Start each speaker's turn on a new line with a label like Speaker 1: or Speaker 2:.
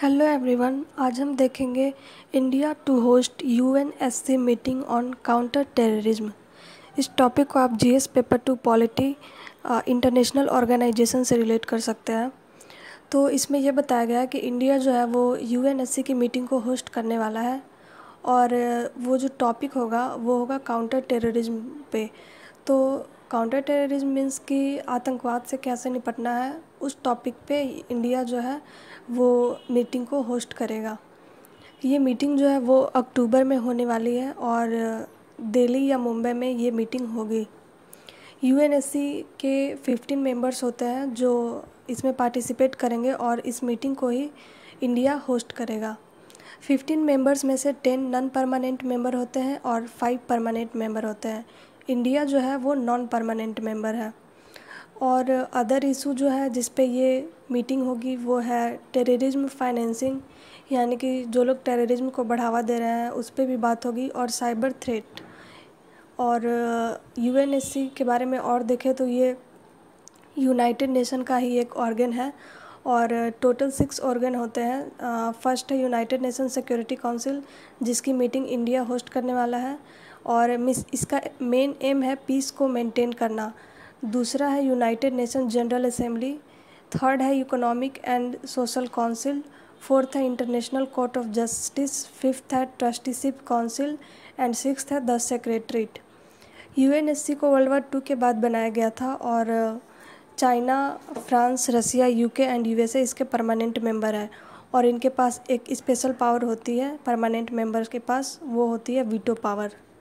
Speaker 1: hello everyone आज हम देखेंगे India to host UNSC meeting on counter terrorism इस टॉपिक को आप GS paper two polity international organisation से रिलेट कर सकते हैं तो इसमें यह बताया गया है कि इंडिया जो है वो यूएनएससी की मीटिंग को होस्ट करने वाला है और वो जो टॉपिक होगा वो होगा काउंटर टेररिज्म पे तो काउंटर टेररिज्म मीन्स कि आतंकवाद से कैसे निपटना है उस टॉपिक पे इंडिया जो है वो मीटिंग को होस्ट करेगा ये मीटिंग जो है वो अक्टूबर में होने वाली है और दिल्ली या मुंबई में ये मीटिंग होगी यू के फिफ्टीन मेंबर्स होते हैं जो इसमें पार्टिसिपेट करेंगे और इस मीटिंग को ही इंडिया होस्ट करेगा फिफ्टीन मेंबर्स में से टेन नॉन परमानेंट मेंबर होते हैं और फाइव परमानेंट मेंबर होते हैं इंडिया जो है वो नॉन परमानेंट मेंबर है और अदर इशू जो है जिस पे ये मीटिंग होगी वो है टेररिज्म फाइनेंसिंग यानी कि जो लोग टेररिज्म को बढ़ावा दे रहे हैं उस पर भी बात होगी और साइबर थ्रेट और यू uh, के बारे में और देखें तो ये यूनाइटेड नेशन का ही एक ऑर्गन है और टोटल सिक्स ऑर्गन होते हैं फर्स्ट uh, है यूनाइटेड नेशन सिक्योरिटी काउंसिल जिसकी मीटिंग इंडिया होस्ट करने वाला है और मिस इसका मेन एम है पीस को मेंटेन करना दूसरा है united nation general assembly third है economic and social council fourth है international court of justice fifth है ट्रस्टीशिप काउंसिल एंड सिक्स है द सेक्रेटरीट यू को वर्ल्ड वार टू के बाद बनाया गया था और China France Russia UK and USA इसके परमानेंट मेंबर है और इनके पास एक स्पेशल पावर होती है परमानेंट मेंबर्स के पास वो होती है वीटो पावर